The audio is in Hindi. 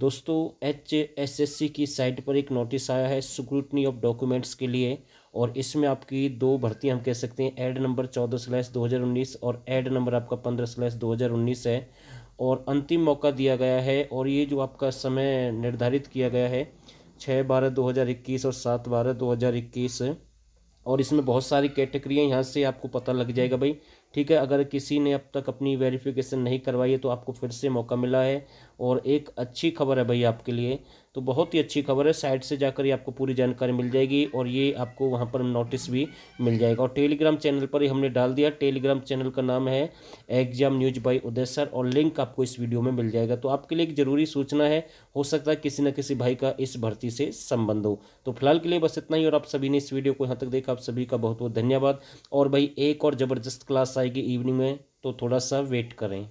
दोस्तों एच एस एस सी की साइट पर एक नोटिस आया है स्क्रूटनी ऑफ डॉक्यूमेंट्स के लिए और इसमें आपकी दो भर्ती हम कह सकते हैं एड नंबर चौदह स्लैश दो हज़ार उन्नीस और एड नंबर आपका पंद्रह स्लैश दो हज़ार उन्नीस है और अंतिम मौका दिया गया है और ये जो आपका समय निर्धारित किया गया है छः बारह दो हज़ार इक्कीस और सात बारह दो हज़ार इक्कीस और इसमें बहुत सारी कैटेगरियाँ यहाँ से आपको पता लग जाएगा भाई ठीक है अगर किसी ने अब तक अपनी वेरिफिकेशन नहीं करवाई है तो आपको फिर से मौका मिला है और एक अच्छी खबर है भाई आपके लिए तो बहुत ही अच्छी खबर है साइट से जाकर ही आपको पूरी जानकारी मिल जाएगी और ये आपको वहाँ पर नोटिस भी मिल जाएगा और टेलीग्राम चैनल पर ही हमने डाल दिया टेलीग्राम चैनल का नाम है exam news by Uday sir और लिंक आपको इस वीडियो में मिल जाएगा तो आपके लिए एक जरूरी सूचना है हो सकता है किसी न किसी भाई का इस भर्ती से संबंध हो तो फिलहाल के लिए बस इतना ही और आप सभी ने इस वीडियो को यहाँ तक देखा आप सभी का बहुत बहुत धन्यवाद और भाई एक और ज़बरदस्त क्लास आएगी इवनिंग में तो थोड़ा सा वेट करें